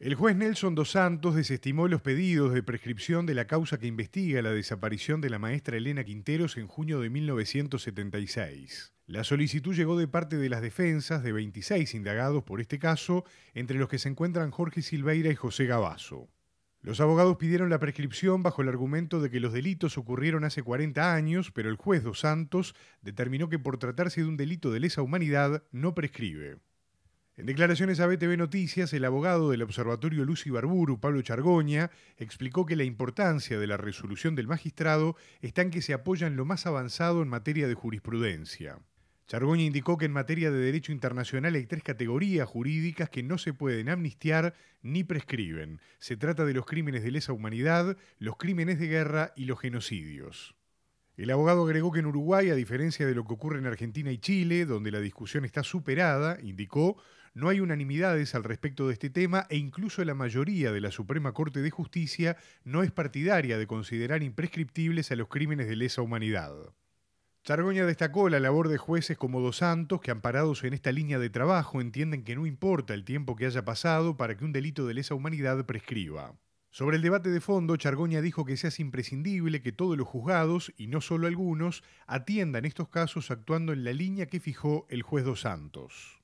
El juez Nelson Dos Santos desestimó los pedidos de prescripción de la causa que investiga la desaparición de la maestra Elena Quinteros en junio de 1976. La solicitud llegó de parte de las defensas de 26 indagados por este caso, entre los que se encuentran Jorge Silveira y José Gabazo. Los abogados pidieron la prescripción bajo el argumento de que los delitos ocurrieron hace 40 años, pero el juez Dos Santos determinó que por tratarse de un delito de lesa humanidad no prescribe. En declaraciones a BTV Noticias, el abogado del Observatorio Lucy Barburu, Pablo Chargoña, explicó que la importancia de la resolución del magistrado está en que se apoya en lo más avanzado en materia de jurisprudencia. Chargoña indicó que en materia de derecho internacional hay tres categorías jurídicas que no se pueden amnistiar ni prescriben. Se trata de los crímenes de lesa humanidad, los crímenes de guerra y los genocidios. El abogado agregó que en Uruguay, a diferencia de lo que ocurre en Argentina y Chile, donde la discusión está superada, indicó, no hay unanimidades al respecto de este tema e incluso la mayoría de la Suprema Corte de Justicia no es partidaria de considerar imprescriptibles a los crímenes de lesa humanidad. Chargoña destacó la labor de jueces como Dos Santos, que amparados en esta línea de trabajo entienden que no importa el tiempo que haya pasado para que un delito de lesa humanidad prescriba. Sobre el debate de fondo, Chargoña dijo que se hace imprescindible que todos los juzgados, y no solo algunos, atiendan estos casos actuando en la línea que fijó el juez Dos Santos.